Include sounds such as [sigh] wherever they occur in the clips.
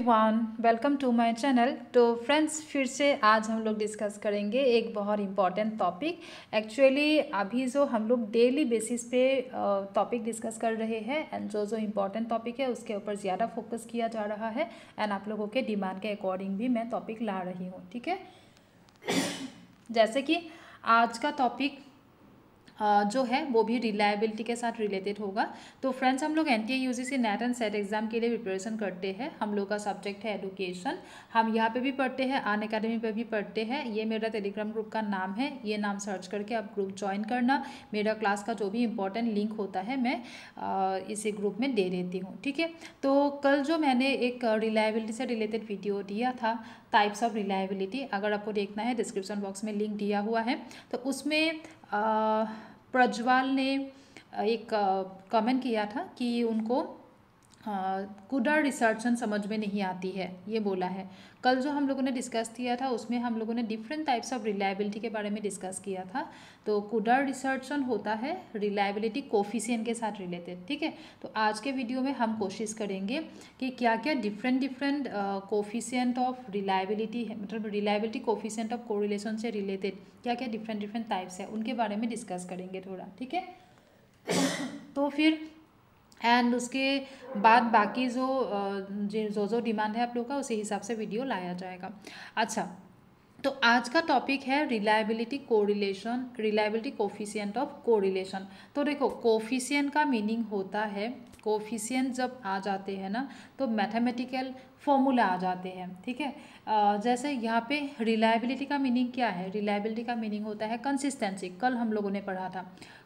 one welcome to my channel तो friends फिर से आज हम लोग डिस्कस करेंगे एक बहुत इम्पॉर्टेंट टॉपिक एक्चुअली अभी जो हम लोग डेली बेसिस पे टॉपिक डिस्कस कर रहे हैं एंड जो जो इम्पॉर्टेंट टॉपिक है उसके ऊपर ज़्यादा फोकस किया जा रहा है एंड आप लोगों के डिमांड के अकॉर्डिंग भी मैं टॉपिक ला रही हूँ ठीक है [coughs] जैसे कि आज का टॉपिक जो है वो भी रिलायबिलिटी के साथ रिलेटेड होगा तो फ्रेंड्स हम लोग N T U G C NET and SET exam के लिए प्रिपरेशन करते हैं हम लोग का सब्जेक्ट है एडुकेशन हम यहाँ पे भी पढ़ते हैं आन अकेडमी पे भी पढ़ते हैं ये मेरा टेलीग्राम ग्रुप का नाम है ये नाम सर्च करके आप ग्रुप ज्वाइन करना मेरा क्लास का जो भी इंपॉर्टेंट लिंक होता है मैं इसी ग्रुप में दे देती हूँ ठीक है तो कल जो मैंने एक रिलायबिलिटी से रिलेटेड वीडियो दिया था टाइप्स ऑफ रिलायबिलिटी अगर आपको देखना है डिस्क्रिप्शन बॉक्स में लिंक दिया हुआ है तो उसमें प्रज्वाल ने एक कमेंट किया था कि उनको हाँ, कुडर रिसर्चन समझ में नहीं आती है ये बोला है कल जो हम लोगों ने डिस्कस किया था उसमें हम लोगों ने डिफरेंट टाइप्स ऑफ रिलायबिलिटी के बारे में डिस्कस किया था तो कुडर रिसर्चन होता है रिलायबिलिटी कोफिशियन के साथ रिलेटेड ठीक है तो आज के वीडियो में हम कोशिश करेंगे कि क्या क्या different different coefficient of reliability है मतलब रिलायबिलिटी कोफिशियंट ऑफ कोरिलेशन से रिलेटेड क्या क्या डिफरेंट डिफरेंट टाइप्स है उनके बारे में डिस्कस करेंगे थोड़ा ठीक है तो फिर एंड उसके बाद बाकी जो जो जो डिमांड है आप लोग का उसी हिसाब से वीडियो लाया जाएगा अच्छा तो आज का टॉपिक है reliability correlation reliability coefficient of correlation तो देखो कोफिशियंट का मीनिंग होता है कोफिशियंट जब आ जाते हैं ना तो मैथमेटिकल फॉर्मूला आ जाते हैं ठीक है जैसे यहाँ पे रिलायबिलिटी का मीनिंग क्या है रिलायबिलिटी का मीनिंग होता है कंसिस्टेंसी कल हम लोगों ने पढ़ा था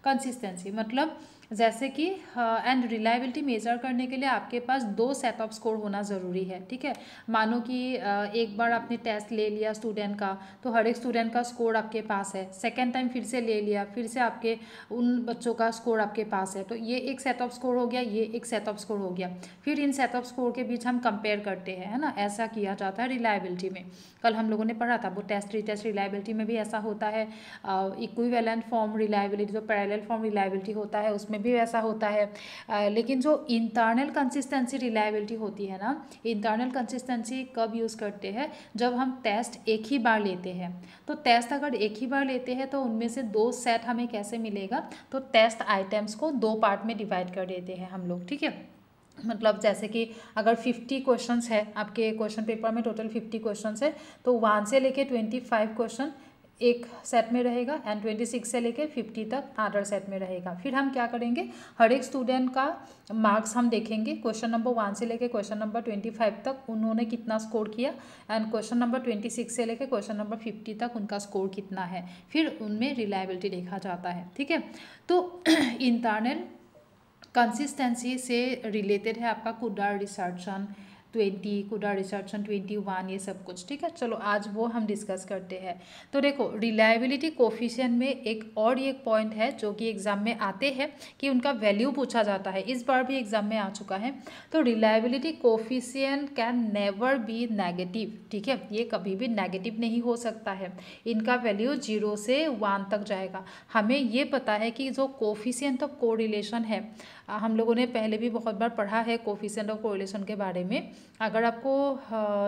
कंसिस्टेंसी मतलब जैसे कि एंड रिलायबिलिटी मेजर करने के लिए आपके पास दो सेट ऑफ स्कोर होना ज़रूरी है ठीक है मानो कि uh, एक बार आपने टेस्ट ले लिया स्टूडेंट का तो हर एक स्टूडेंट का स्कोर आपके पास है सेकेंड टाइम फिर से ले लिया फिर से आपके उन बच्चों का स्कोर आपके पास है तो ये एक सेट ऑफ स्कोर हो गया ये एक सेट ऑफ स्कोर हो गया फिर इन सेट ऑफ स्कोर के बीच हम कंपेयर करते हैं है ना ऐसा किया जाता है रिलायबिलिटी रिलायबिलिटी में कल हम लोगों ने पढ़ा था वो टेस्ट रिटेस्ट रिलायबिलिटी में भी ऐसा होता है इक्विवेलेंट फॉर्म रिलायबिलिटी जो पैरेलल फॉर्म रिलायबिलिटी होता है उसमें भी ऐसा होता है आ, लेकिन जो इंटरनल कंसिस्टेंसी रिलायबिलिटी होती है ना इंटरनल कंसिस्टेंसी कब यूज़ करते हैं जब हम टेस्ट एक ही बार लेते हैं तो टेस्ट अगर एक ही बार लेते हैं तो उनमें से दो सेट हमें कैसे मिलेगा तो टेस्ट आइटम्स को दो पार्ट में डिवाइड कर देते हैं हम लोग ठीक है मतलब जैसे कि अगर फिफ्टी क्वेश्चन है आपके क्वेश्चन पेपर में टोटल फिफ्टी क्वेश्चन है तो वन से लेके ट्वेंटी फाइव क्वेश्चन एक सेट में रहेगा एंड ट्वेंटी सिक्स से लेके फिफ्टी तक अदर सेट में रहेगा फिर हम क्या करेंगे हर एक स्टूडेंट का मार्क्स हम देखेंगे क्वेश्चन नंबर वन से लेकर क्वेश्चन नंबर ट्वेंटी फाइव तक उन्होंने कितना स्कोर किया and question number twenty six से लेके क्वेश्चन नंबर फिफ्टी तक उनका स्कोर कितना है फिर उनमें रिलायबिलिटी देखा जाता है ठीक है तो इंटरनल [clears throat] कंसिस्टेंसी से रिलेटेड है आपका Kuder Richardson twenty Kuder Richardson twenty one ये सब कुछ ठीक है चलो आज वो हम डिस्कस करते हैं तो देखो रिलायबिलिटी कोफिशियन में एक और एक पॉइंट है जो कि एग्जाम में आते हैं कि उनका वैल्यू पूछा जाता है इस बार भी एग्जाम में आ चुका है तो reliability coefficient can never be negative ठीक है ये कभी भी नेगेटिव नहीं हो सकता है इनका वैल्यू जीरो से वन तक जाएगा हमें ये पता है कि जो कोफिशियन ऑफ तो को है हम लोगों ने पहले भी बहुत बार पढ़ा है कोफिशेंट और कोरिलेशन के बारे में अगर आपको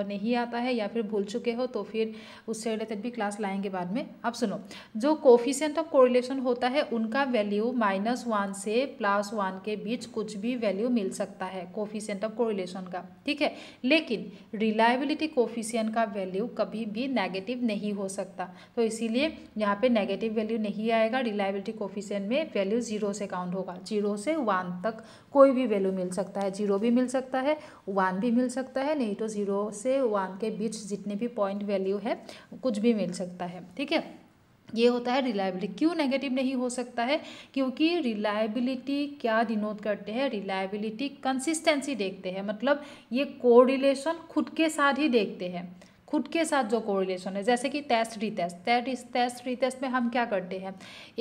नहीं आता है या फिर भूल चुके हो तो फिर उससे रिलेटेड भी क्लास लाएंगे बाद में अब सुनो जो कोफिशेंट ऑफ कोरिलेशन होता है उनका वैल्यू माइनस वन से प्लस वन के बीच कुछ भी वैल्यू मिल सकता है कोफिशेंट ऑफ कोरिलेशन का ठीक है लेकिन रिलायबिलिटी कोफिशियन का वैल्यू कभी भी नेगेटिव नहीं हो सकता तो इसीलिए यहाँ पर नेगेटिव वैल्यू नहीं आएगा रिलायबिलिटी कोफिशियन में वैल्यू जीरो से काउंट होगा जीरो से वन वन तक कोई भी वैल्यू मिल सकता है जीरो भी मिल सकता है वन भी मिल सकता है नहीं तो जीरो से वन के बीच जितने भी पॉइंट वैल्यू है कुछ भी मिल सकता है ठीक है ये होता है रिलायबिलिटी क्यों नेगेटिव नहीं हो सकता है क्योंकि रिलायबिलिटी क्या डिनोट करते हैं रिलायबिलिटी कंसिस्टेंसी देखते हैं मतलब ये कोरिलेशन खुद के साथ ही देखते हैं खुद के साथ जो कोरिलेशन है जैसे कि टेस्ट रीटेस्ट टेस्ट रीटेस्ट में हम क्या करते हैं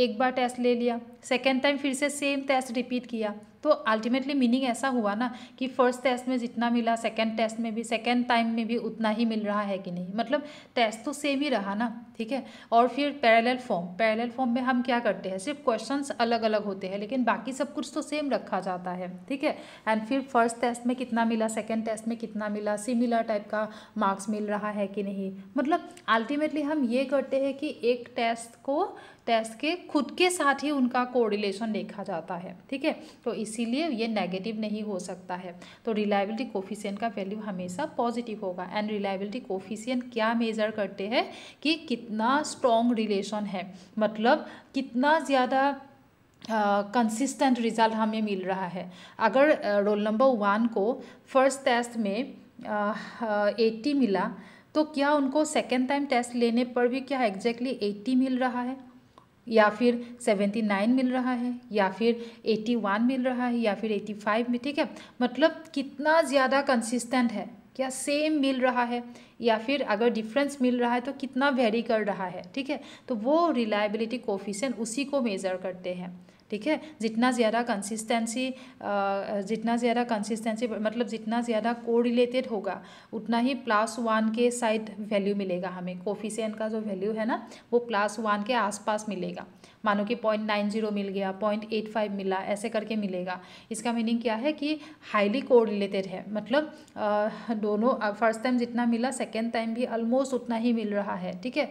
एक बार टेस्ट ले लिया सेकेंड टाइम फिर से सेम टेस्ट रिपीट किया तो अल्टीमेटली मीनिंग ऐसा हुआ ना कि फर्स्ट टेस्ट में जितना मिला सेकेंड टेस्ट में भी सेकेंड टाइम में भी उतना ही मिल रहा है कि नहीं मतलब टेस्ट तो सेम ही रहा ना ठीक है और फिर पैरेलल फॉर्म पैरेलल फॉर्म में हम क्या करते हैं सिर्फ क्वेश्चंस अलग अलग होते हैं लेकिन बाकी सब कुछ तो सेम रखा जाता है ठीक है एंड फिर फर्स्ट टेस्ट में कितना मिला सेकेंड टेस्ट में कितना मिला सिमिलर टाइप का मार्क्स मिल रहा है कि नहीं मतलब अल्टीमेटली हम ये करते हैं कि एक टेस्ट को टेस्ट के खुद के साथ ही उनका कोरिलेशन देखा जाता है ठीक है तो इसीलिए ये नेगेटिव नहीं हो सकता है तो रिलायबिलिटी कोफिशियंट का वैल्यू हमेशा पॉजिटिव होगा एंड रिलायबिलिटी कोफिशियंट क्या मेज़र करते हैं कि कितना स्ट्रॉन्ग रिलेशन है मतलब कितना ज़्यादा कंसिस्टेंट uh, रिजल्ट हमें मिल रहा है अगर रोल नंबर वन को फर्स्ट टेस्ट में एट्टी uh, uh, मिला तो क्या उनको सेकेंड टाइम टेस्ट लेने पर भी क्या एग्जैक्टली एट्टी मिल रहा है या फिर सेवेंटी नाइन मिल रहा है या फिर एट्टी वन मिल रहा है या फिर एट्टी फाइव में ठीक है मतलब कितना ज़्यादा कंसिस्टेंट है क्या सेम मिल रहा है या फिर अगर डिफरेंस मिल रहा है तो कितना वेरी कर रहा है ठीक है तो वो रिलायबिलिटी कोफिशेंट उसी को मेज़र करते हैं ठीक है जितना ज़्यादा कंसिस्टेंसी जितना ज़्यादा कंसिस्टेंसी मतलब जितना ज़्यादा कोरिलेटेड होगा उतना ही प्लस वन के साइड वैल्यू मिलेगा हमें कोफिशियन का जो वैल्यू है ना वो प्लस वन के आसपास मिलेगा मानो कि पॉइंट नाइन जीरो मिल गया पॉइंट एट फाइव मिला ऐसे करके मिलेगा इसका मीनिंग क्या है कि हाईली कोरिलेटेड है मतलब दोनों फर्स्ट टाइम जितना मिला सेकेंड टाइम भी ऑलमोस्ट उतना ही मिल रहा है ठीक है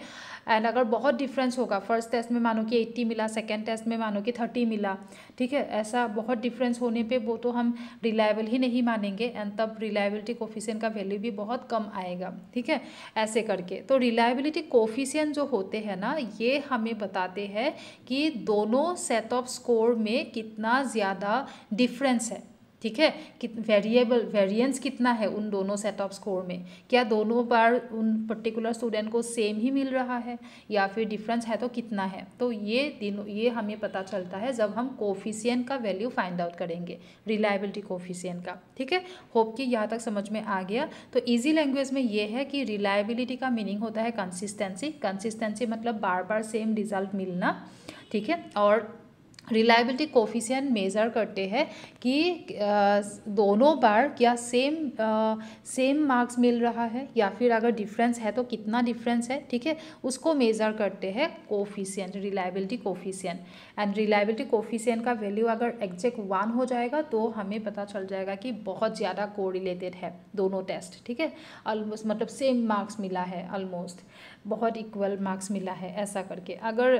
एंड अगर बहुत डिफरेंस होगा फर्स्ट टेस्ट में मानो कि एट्टी मिला सेकेंड टेस्ट में मानो कि थर्टी मिला ठीक है ऐसा बहुत डिफरेंस होने पर वो तो हम रिलायबल ही नहीं मानेंगे एंड तब रिलायबिलिटी कोफिशियन का वैल्यू भी बहुत कम आएगा ठीक है ऐसे करके तो रिलायबिलिटी कोफिशियन जो होते हैं ना ये हमें बताते हैं कि दोनों सेट ऑफ स्कोर में कितना ज़्यादा डिफरेंस है ठीक है कि वेरिएबल वेरिएंस कितना है उन दोनों सेट ऑफ स्कोर में क्या दोनों बार उन पर्टिकुलर स्टूडेंट को सेम ही मिल रहा है या फिर डिफरेंस है तो कितना है तो ये दिन ये हमें पता चलता है जब हम कोफिशियन का वैल्यू फाइंड आउट करेंगे रिलायबिलिटी कोफिशियन का ठीक है होप कि यहाँ तक समझ में आ गया तो ईजी लैंग्वेज में ये है कि रिलायबिलिटी का मीनिंग होता है कंसिस्टेंसी कंसिस्टेंसी मतलब बार बार सेम रिजल्ट मिलना ठीक है और रिलायबिलिटी कोफिशियन मेज़र करते हैं कि दोनों बार क्या सेम सेम मार्क्स मिल रहा है या फिर अगर डिफरेंस है तो कितना डिफरेंस है ठीक है उसको मेज़र करते हैं coefficient reliability coefficient and reliability coefficient का वैल्यू अगर एग्जैक्ट वन हो जाएगा तो हमें पता चल जाएगा कि बहुत ज़्यादा कोरिलेटेड है दोनों टेस्ट ठीक है ऑलमोस्ट मतलब सेम मार्क्स मिला है ऑलमोस्ट बहुत इक्वल मार्क्स मिला है ऐसा करके अगर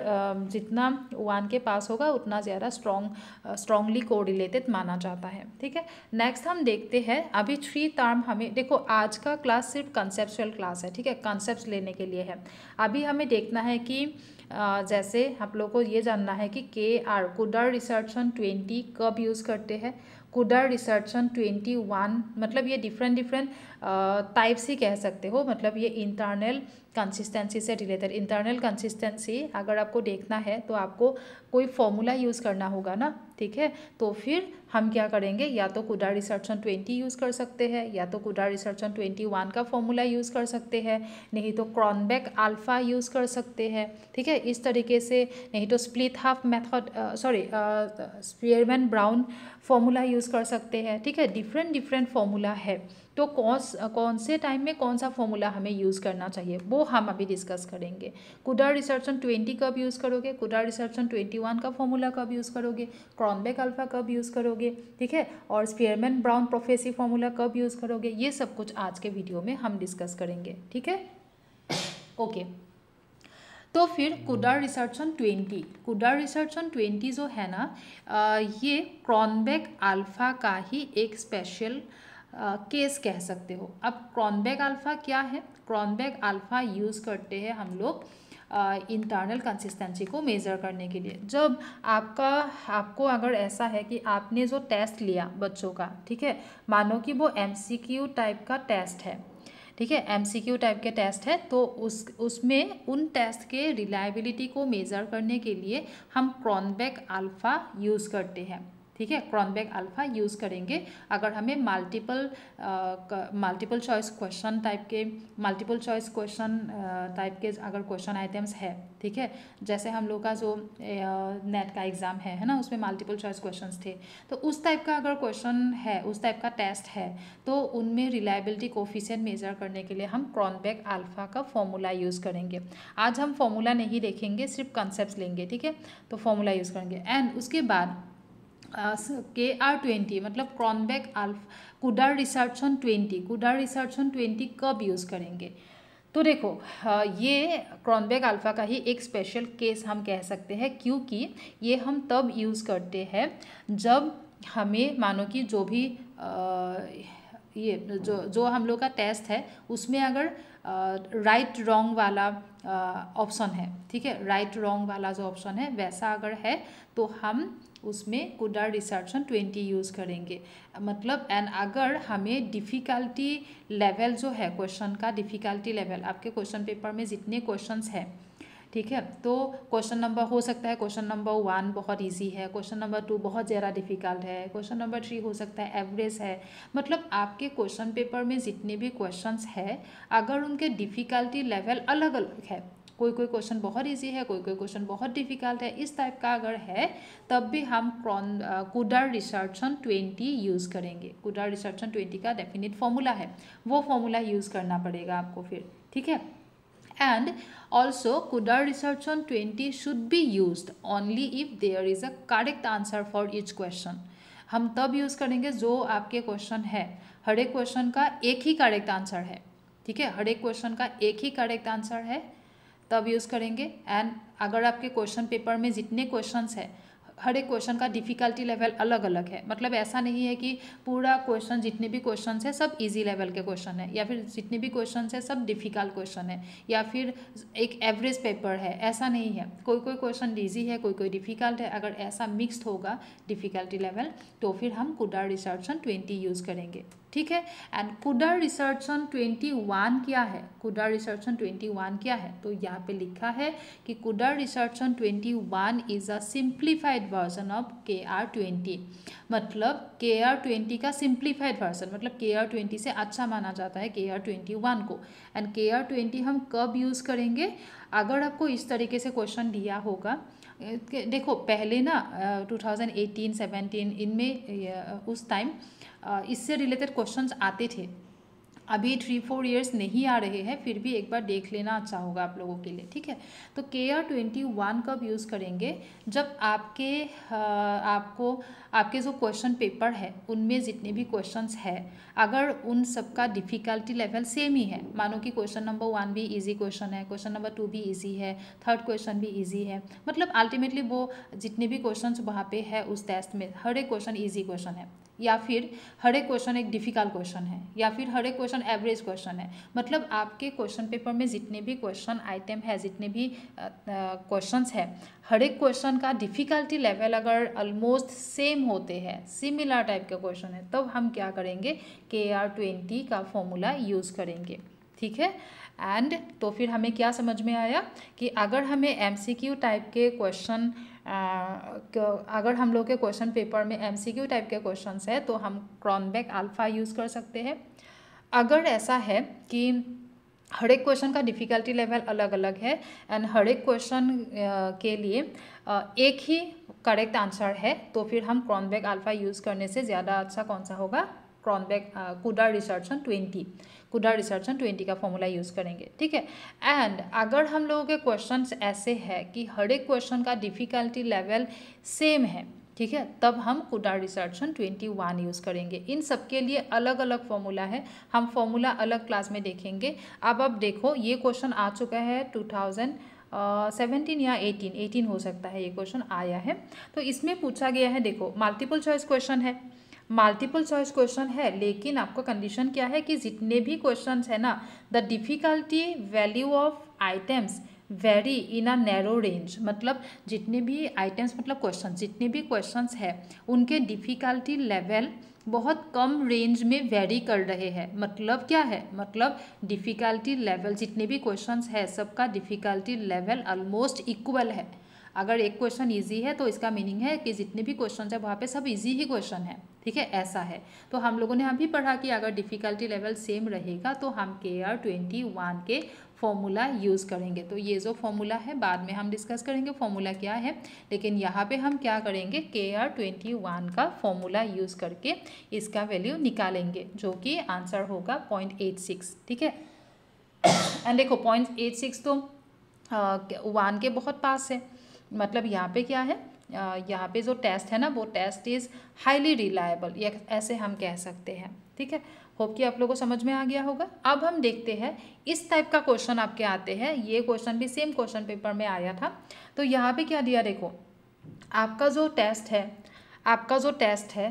जितना वन के पास होगा उतना ज़्यादा स्ट्रॉन्ग स्ट्रॉन्गली कोरिलेटेड माना जाता है ठीक है नेक्स्ट हम देखते हैं अभी थ्री टर्म हमें देखो आज का क्लास सिर्फ कंसेप्चुअल क्लास है ठीक है कंसेप्ट लेने के लिए है अभी हमें देखना है कि जैसे आप लोग को ये जानना है कि K R Kuder Richardson twenty कब यूज़ करते हैं कुडर रिसर्चन ट्वेंटी वन मतलब ये डिफरेंट डिफरेंट टाइप ही कह सकते हो मतलब ये इंटरनल कंसिस्टेंसी से रिलेटेड इंटरनल कंसिस्टेंसी अगर आपको देखना है तो आपको कोई फॉर्मूला यूज़ करना होगा ना ठीक है तो फिर हम क्या करेंगे या तो कुडा रिसर्चन ट्वेंटी यूज़ कर सकते हैं या तो कुडा रिसर्चन ट्वेंटी वन का फॉर्मूला यूज़ कर सकते हैं नहीं तो क्रॉनबैक अल्फ़ा यूज़ कर सकते हैं ठीक है इस तरीके से नहीं तो split half method sorry Spearman Brown formula use कर सकते हैं ठीक है डिफरेंट डिफरेंट फॉर्मूला है तो कौन कौन से टाइम में कौन सा फॉर्मूला हमें यूज़ करना चाहिए वो हम अभी डिस्कस करेंगे कुडा रिसर्चन ट्वेंटी कब यूज़ करोगे कुडा रिसर्चन ट्वेंटी वन का फॉर्मूला कब यूज़ करोगे क्रॉनबेक अल्फा कब यूज़ करोगे ठीक है और स्पेयरमैन ब्राउन प्रोफेसी फॉर्मूला कब यूज़ करोगे ये सब कुछ आज के वीडियो में हम डिस्कस करेंगे ठीक है ओके तो फिर कुडार रिसर्चन ट्वेंटी कुडार रिसर्चन ट्वेंटी जो है ना ये क्रॉनबैक अल्फ़ा का ही एक स्पेशल केस कह सकते हो अब क्रॉनबैग अल्फ़ा क्या है क्रॉनबैग अल्फ़ा यूज़ करते हैं हम लोग इंटरनल कंसिस्टेंसी को मेज़र करने के लिए जब आपका आपको अगर ऐसा है कि आपने जो टेस्ट लिया बच्चों का ठीक है मानो कि वो एमसीक्यू टाइप का टेस्ट है ठीक है एमसीक्यू टाइप के टेस्ट है तो उस उसमें उन टेस्ट के रिलायबिलिटी को मेज़र करने के लिए हम क्रॉनबैग अल्फ़ा यूज़ करते हैं ठीक है क्रॉनबैक अल्फा यूज़ करेंगे अगर हमें multiple multiple choice question type के मल्टीपल चॉइस क्वेश्चन टाइप के अगर क्वेश्चन आइटम्स है ठीक है जैसे हम लोग का जो नेट का एग्ज़ाम है है ना उसमें मल्टीपल चॉइस क्वेश्चन थे तो उस टाइप का अगर क्वेश्चन है उस टाइप का टेस्ट है तो उनमें रिलायबिलिटी कोफिशियंट मेज़र करने के लिए हम क्रॉनबैक अल्फ़ा का फॉर्मूला यूज़ करेंगे आज हम फॉर्मूला नहीं देखेंगे सिर्फ कॉन्सेप्ट लेंगे ठीक है तो फॉर्मूला यूज़ करेंगे एंड उसके बाद के आर ट्वेंटी मतलब Cronbach alpha Kuder Richardson twenty Kuder Richardson twenty कब यूज़ करेंगे तो देखो ये क्रॉनबैक अल्फ़ा का ही एक स्पेशल केस हम कह सकते हैं क्योंकि ये हम तब यूज़ करते हैं जब हमें मानो कि जो भी आ, ये जो जो हम लोग का टेस्ट है उसमें अगर राइट रॉन्ग वाला ऑप्शन है ठीक है राइट रॉन्ग वाला जो ऑप्शन है वैसा अगर है तो हम उसमें कुडर रिसर्चन ट्वेंटी यूज़ करेंगे मतलब एंड अगर हमें डिफ़िकल्टी लेवल जो है क्वेश्चन का डिफ़िकल्टी लेवल आपके क्वेश्चन पेपर में जितने क्वेश्चंस हैं ठीक है तो क्वेश्चन नंबर हो सकता है क्वेश्चन नंबर वन बहुत ईजी है क्वेश्चन नंबर टू बहुत ज़्यादा डिफिकल्ट है क्वेश्चन नंबर थ्री हो सकता है एवरेज है मतलब आपके क्वेश्चन पेपर में जितने भी क्वेश्चन है अगर उनके डिफ़िकल्टी लेवल अलग अलग है कोई कोई क्वेश्चन बहुत इजी है कोई कोई क्वेश्चन बहुत डिफिकल्ट है इस टाइप का अगर है तब भी हम कुडर रिसर्चन ट्वेंटी यूज़ करेंगे कुडर रिसर्चन ट्वेंटी का डेफिनेट फॉर्मूला है वो फॉर्मूला यूज़ करना पड़ेगा आपको फिर ठीक है and also Kudar research on 20 should be used only if there is a correct answer for each question हम तब यूज़ करेंगे जो आपके क्वेश्चन है हर एक क्वेश्चन का एक ही करेक्ट आंसर है ठीक है हर एक क्वेश्चन का एक ही करेक्ट आंसर है तब यूज़ करेंगे एंड अगर आपके क्वेश्चन पेपर में जितने क्वेश्चंस हैं हर एक क्वेश्चन का डिफिकल्टी लेवल अलग अलग है मतलब ऐसा नहीं है कि पूरा क्वेश्चन जितने भी क्वेश्चन है सब ईजी लेवल के क्वेश्चन है या फिर जितने भी क्वेश्चन है सब डिफिकल्ट क्वेश्चन है या फिर एक एवरेज पेपर है ऐसा नहीं है कोई कोई क्वेश्चन ईजी है कोई कोई डिफिकल्ट है अगर ऐसा मिक्सड होगा डिफिकल्टी लेवल तो फिर हम कुडा रिसर्चन ट्वेंटी यूज़ करेंगे ठीक है and Kuder Richardson twenty one क्या है कुडर रिसर्चन ट्वेंटी वन क्या है तो यहाँ पे लिखा है कि Kuder Richardson twenty one is a simplified version of K R twenty मतलब के आर ट्वेंटी का सिंप्लीफाइड वर्जन मतलब के आर ट्वेंटी से अच्छा माना जाता है के आर ट्वेंटी वन को एंड के आर ट्वेंटी हम कब यूज़ करेंगे अगर आपको इस तरीके से क्वेश्चन दिया होगा देखो पहले ना टू थाउजेंड एटीन सेवेंटीन इनमें उस टाइम इससे रिलेटेड क्वेश्चंस आते थे अभी थ्री फोर ईयर्स नहीं आ रहे हैं फिर भी एक बार देख लेना अच्छा होगा आप लोगों के लिए ठीक है तो के आर ट्वेंटी वन कब यूज़ करेंगे जब आपके आपको आपके जो क्वेश्चन पेपर है उनमें जितने भी क्वेश्चंस है अगर उन सबका डिफ़िकल्टी लेवल सेम ही है मानो कि क्वेश्चन नंबर वन भी इजी क्वेश्चन है क्वेश्चन नंबर टू भी ईजी है थर्ड क्वेश्चन भी ईजी है मतलब अल्टीमेटली वो जितने भी क्वेश्चन वहाँ पर है उस टेस्ट में हर एक क्वेश्चन ईजी क्वेश्चन है या फिर हर एक क्वेश्चन एक डिफिकल्ट क्वेश्चन है या फिर हर एक क्वेश्चन एवरेज क्वेश्चन है मतलब आपके क्वेश्चन पेपर में जितने भी क्वेश्चन आइटम है जितने भी क्वेश्चंस है हर एक क्वेश्चन का डिफ़िकल्टी लेवल अगर ऑलमोस्ट सेम होते हैं सिमिलर टाइप के क्वेश्चन है तब तो हम क्या करेंगे के आर ट्वेंटी का फॉर्मूला यूज़ करेंगे ठीक है एंड तो फिर हमें क्या समझ में आया कि अगर हमें क्यू टाइप के क्वेश्चन अगर हम लोग के क्वेश्चन पेपर में क्यू टाइप के क्वेश्चन है तो हम क्रॉनबैक अल्फ़ा यूज़ कर सकते हैं अगर ऐसा है कि हर एक क्वेश्चन का डिफ़िकल्टी लेवल अलग अलग है एंड हर एक क्वेश्चन के लिए एक ही करेक्ट आंसर है तो फिर हम क्रॉनबैक अल्फ़ा यूज़ करने से ज़्यादा अच्छा कौन सा होगा Cronbach Kuder Richardson twenty Kuder Richardson twenty का फॉर्मूला यूज़ करेंगे ठीक है एंड अगर हम लोगों के क्वेश्चन ऐसे है कि हर एक क्वेश्चन का डिफ़िकल्टी लेवल सेम है ठीक है तब हम Kuder Richardson twenty one use करेंगे इन सब के लिए अलग अलग फॉर्मूला है हम फॉर्मूला अलग क्लास में देखेंगे अब अब देखो ये क्वेश्चन आ चुका है टू थाउजेंड सेवेंटीन या एटीन एटीन हो सकता है ये क्वेश्चन आया है तो इसमें पूछा गया है देखो मल्टीपल चॉइस क्वेश्चन है मल्टीपल चॉइस क्वेश्चन है लेकिन आपका कंडीशन क्या है कि जितने भी क्वेश्चन है ना the difficulty value of items vary in a narrow range मतलब जितने भी आइटम्स मतलब क्वेश्चन जितने भी क्वेश्चन है उनके डिफ़िकल्टी लेवल बहुत कम रेंज में वेरी कर रहे हैं मतलब क्या है मतलब डिफ़िकल्टी लेवल जितने भी क्वेश्चंस है सबका डिफ़िकल्टी लेवल ऑलमोस्ट इक्वल है अगर एक क्वेश्चन ईजी है तो इसका मीनिंग है कि जितने भी क्वेश्चन है वहाँ पे सब ईजी ही क्वेश्चन है ठीक है ऐसा है तो हम लोगों ने हम भी पढ़ा कि अगर डिफ़िकल्टी लेवल सेम रहेगा तो हम के आर ट्वेंटी वन के फॉर्मूला यूज़ करेंगे तो ये जो फॉर्मूला है बाद में हम डिस्कस करेंगे फॉर्मूला क्या है लेकिन यहाँ पे हम क्या करेंगे के आर ट्वेंटी वन का फॉर्मूला यूज़ करके इसका वैल्यू निकालेंगे जो कि आंसर होगा पॉइंट एट सिक्स ठीक है एंड देखो पॉइंट एट सिक्स तो वन के बहुत पास है मतलब यहाँ पे क्या है यहाँ पे जो टेस्ट है ना वो टेस्ट इज़ हाईली रिलायबल या ऐसे हम कह सकते हैं ठीक है होप कि आप लोगों को समझ में आ गया होगा अब हम देखते हैं इस टाइप का क्वेश्चन आपके आते हैं ये क्वेश्चन भी सेम क्वेश्चन पेपर में आया था तो यहाँ पे क्या दिया देखो आपका जो टेस्ट है आपका जो टेस्ट है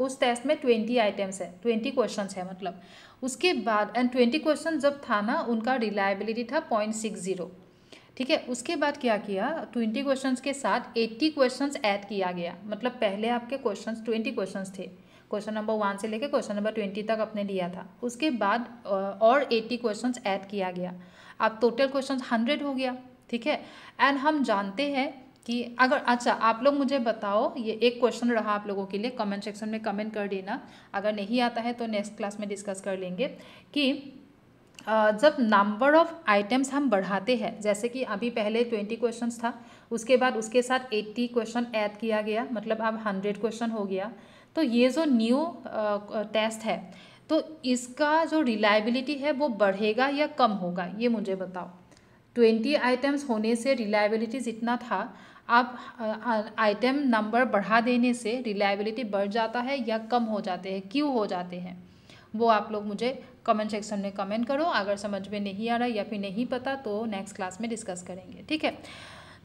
उस टेस्ट में ट्वेंटी आइटम्स है ट्वेंटी क्वेश्चन है मतलब उसके बाद एंड ट्वेंटी क्वेश्चन जब था ना उनका रिलायबिलिटी था पॉइंट सिक्स जीरो ठीक है उसके बाद क्या किया ट्वेंटी क्वेश्चन के साथ एट्टी क्वेश्चन ऐड किया गया मतलब पहले आपके क्वेश्चन ट्वेंटी क्वेश्चन थे क्वेश्चन नंबर वन से लेकर क्वेश्चन नंबर ट्वेंटी तक आपने लिया था उसके बाद और एट्टी क्वेश्चन ऐड किया गया अब टोटल क्वेश्चन हंड्रेड हो गया ठीक है एंड हम जानते हैं कि अगर अच्छा आप लोग मुझे बताओ ये एक क्वेश्चन रहा आप लोगों के लिए कमेंट सेक्शन में कमेंट कर देना अगर नहीं आता है तो नेक्स्ट क्लास में डिस्कस कर लेंगे कि जब नंबर ऑफ आइटम्स हम बढ़ाते हैं जैसे कि अभी पहले ट्वेंटी क्वेश्चंस था उसके बाद उसके साथ एट्टी क्वेश्चन ऐड किया गया मतलब अब हंड्रेड क्वेश्चन हो गया तो ये जो न्यू टेस्ट है तो इसका जो रिलायबिलिटी है वो बढ़ेगा या कम होगा ये मुझे बताओ ट्वेंटी आइटम्स होने से रिलायबिलिटी जितना था आप आइटम नंबर बढ़ा देने से रिलायबिलिटी बढ़ जाता है या कम हो जाते हैं क्यों हो जाते हैं वो आप लोग मुझे कमेंट सेक्शन में कमेंट करो अगर समझ में नहीं आ रहा या फिर नहीं पता तो नेक्स्ट क्लास में डिस्कस करेंगे ठीक है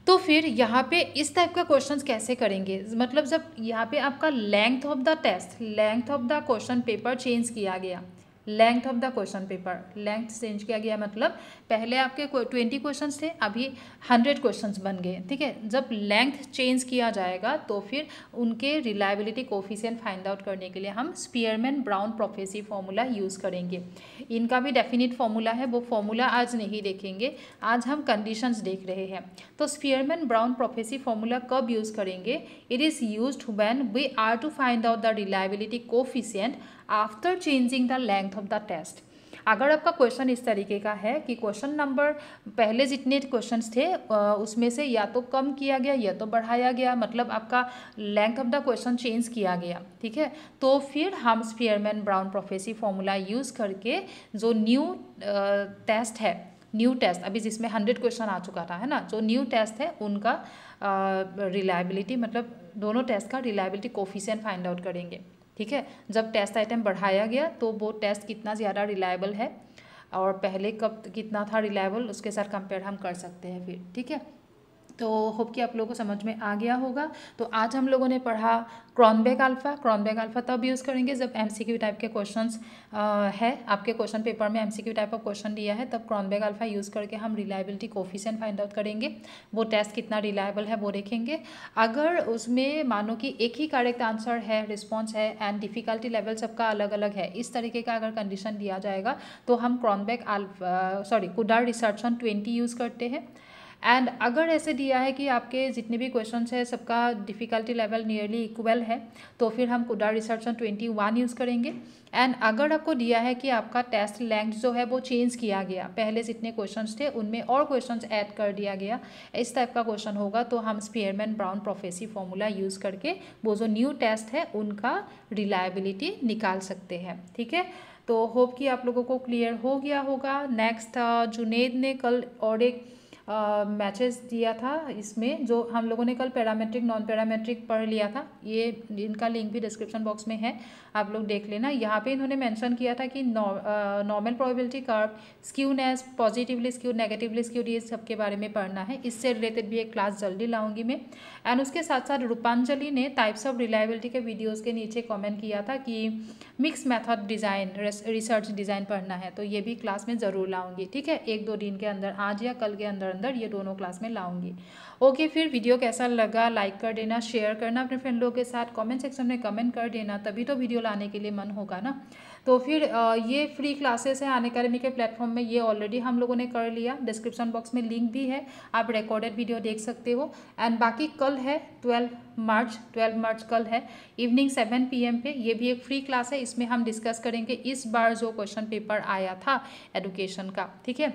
तो फिर यहाँ पे इस टाइप का क्वेश्चन कैसे करेंगे मतलब जब यहाँ पे आपका length of the test length of the question paper change किया गया length of the question paper length change किया गया मतलब पहले आपके ट्वेंटी क्वेश्चन थे अभी हंड्रेड क्वेश्चन बन गए ठीक है जब लेंथ चेंज किया जाएगा तो फिर उनके रिलायबिलिटी कोफिशियंट फाइंड आउट करने के लिए हम Spearman Brown prophecy formula use करेंगे इनका भी डेफिनेट फॉर्मूला है वो फॉर्मूला आज नहीं देखेंगे आज हम कंडीशंस देख रहे हैं तो स्पीयरमैन ब्राउन प्रोफेसी फॉर्मूला कब यूज़ करेंगे it is use when we are to find out the reliability coefficient after changing the length of the test अगर आपका क्वेश्चन इस तरीके का है कि क्वेश्चन नंबर पहले जितने क्वेश्चन थे उसमें से या तो कम किया गया या तो बढ़ाया गया मतलब आपका length of the question change किया गया ठीक है तो फिर हम Spearman Brown prophecy formula use करके जो न्यू टेस्ट है न्यू टेस्ट अभी जिसमें हंड्रेड क्वेश्चन आ चुका था है ना जो न्यू टेस्ट है उनका रिलायबिलिटी मतलब दोनों टेस्ट का रिलायबिलिटी कोफिशियन फाइंड आउट करेंगे ठीक है जब टेस्ट आइटम बढ़ाया गया तो वो टेस्ट कितना ज़्यादा रिलायबल है और पहले कब कितना था रिलायबल उसके साथ कंपेयर हम कर सकते हैं फिर ठीक है तो होप कि आप लोगों को समझ में आ गया होगा तो आज हम लोगों ने पढ़ा क्रॉनबेक अल्फ़ा क्रॉनबेक अल्फ़ा तब यूज़ करेंगे जब एमसीक्यू टाइप के क्वेश्चंस है आपके क्वेश्चन पेपर में एमसीक्यू टाइप का क्वेश्चन दिया है तब क्रॉनबेक अल्फ़ा यूज़ करके हम रिलायबिलिटी कोफिशेंट फाइंड आउट करेंगे वो टेस्ट कितना रिलायबल है वो देखेंगे अगर उसमें मानो कि एक ही करेक्ट आंसर है रिस्पॉन्स है एंड डिफ़िकल्टी लेवल सबका अलग अलग है इस तरीके का अगर कंडीशन दिया जाएगा तो हम Cronbach sorry Kuder Richardson twenty use करते हैं एंड अगर ऐसे दिया है कि आपके जितने भी क्वेश्चन है सबका डिफ़िकल्टी लेवल नियरली इक्वल है तो फिर हम Kuder Richardson twenty one use करेंगे एंड अगर आपको दिया है कि आपका टेस्ट लेंथ जो है वो चेंज किया गया पहले जितने क्वेश्चन थे उनमें और क्वेश्चन ऐड कर दिया गया इस टाइप का क्वेश्चन होगा तो हम Spearman Brown prophecy formula use करके वो जो न्यू टेस्ट है उनका रिलायबिलिटी निकाल सकते हैं ठीक है तो होप कि आप लोगों को क्लियर हो गया होगा नेक्स्ट जुनेद ने कल और एक मैचेस दिया था इसमें जो हम लोगों ने कल पैरामेट्रिक नॉन पैरामेट्रिक पढ़ लिया था ये इनका लिंक भी डिस्क्रिप्शन बॉक्स में है आप लोग देख लेना यहाँ पे इन्होंने मेंशन किया था कि normal probability curve skewness positively skew negatively skew ये सबके बारे में पढ़ना है इससे रिलेटेड भी एक क्लास जल्दी लाऊंगी मैं एंड उसके साथ साथ रूपांजलि ने टाइप्स ऑफ रिलायबिलिटी के वीडियोज़ के नीचे कॉमेंट किया था कि mix method design research design पढ़ना है तो ये भी क्लास में ज़रूर लाऊंगी ठीक है एक दो दिन के अंदर आज या कल के अंदर अंदर ये दोनों क्लास में लाऊंगी ओके फिर वीडियो कैसा लगा लाइक कर देना शेयर करना अपने फ्रेंड लोगों के साथ कमेंट सेक्शन में कमेंट कर देना तभी तो वीडियो लाने के लिए मन होगा ना तो फिर ये फ्री क्लासेस है अन अकेडमी के प्लेटफॉर्म में ये ऑलरेडी हम लोगों ने कर लिया डिस्क्रिप्शन बॉक्स में लिंक भी है आप रिकॉर्डेड वीडियो देख सकते हो एंड बाकी कल है ट्वेल्व मार्च ट्वेल्व मार्च कल है इवनिंग सेवन पी एम पे ये भी एक फ्री क्लास है इसमें हम डिस्कस करेंगे इस बार जो क्वेश्चन पेपर आया था एडुकेशन का ठीक है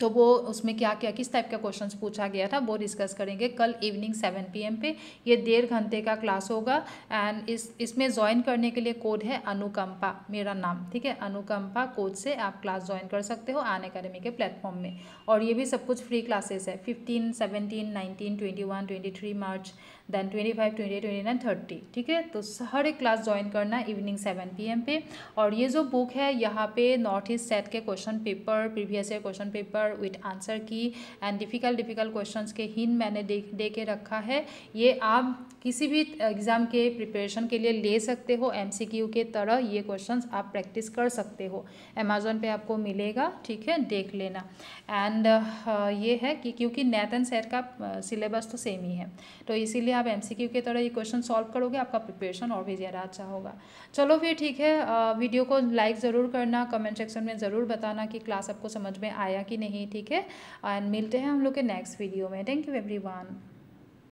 तो वो उसमें क्या क्या किस टाइप का क्वेश्चन पूछा गया था वो डिस्कस करेंगे कल इवनिंग सेवन पी एम पे ये डेढ़ घंटे का क्लास होगा एंड इस इसमें ज्वाइन करने के लिए कोड है अनुकंपा मेरा नाम ठीक है अनुकंपा कोड से आप क्लास ज्वाइन कर सकते हो आन अकेडमी के प्लेटफॉर्म में और ये भी सब कुछ फ्री क्लासेस है fifteen seventeen nineteen twenty one twenty three March then twenty five twenty twenty nine thirty ठीक है तो हर एक क्लास ज्वाइन करना इवनिंग सेवन पी एम पे और ये जो बुक है यहाँ पे नॉर्थ ईस्ट सेट के question paper previous year question paper with answer की एंड डिफ़िकल्ट डिफ़िकल्ट क्वेश्चन के हिंद मैंने दे, दे के रखा है ये आप किसी भी एग्ज़ाम के प्रिपरेशन के लिए ले सकते हो एम सी क्यू के तरह ये क्वेश्चन आप प्रैक्टिस कर सकते हो अमेजोन पर आपको मिलेगा ठीक है देख लेना एंड uh, ये है कि क्योंकि नेट एंड सेट का सिलेबस uh, तो सेम ही है तो इसीलिए लिए आप एमसीक्यू की तरह ये क्वेश्चन सॉल्व करोगे आपका प्रिपरेशन और भी ज़्यादा अच्छा होगा चलो फिर ठीक है वीडियो को लाइक ज़रूर करना कमेंट सेक्शन में ज़रूर बताना कि क्लास आपको समझ में आया कि नहीं ठीक है एंड मिलते हैं हम लोग के नेक्स्ट वीडियो में थैंक यू एवरी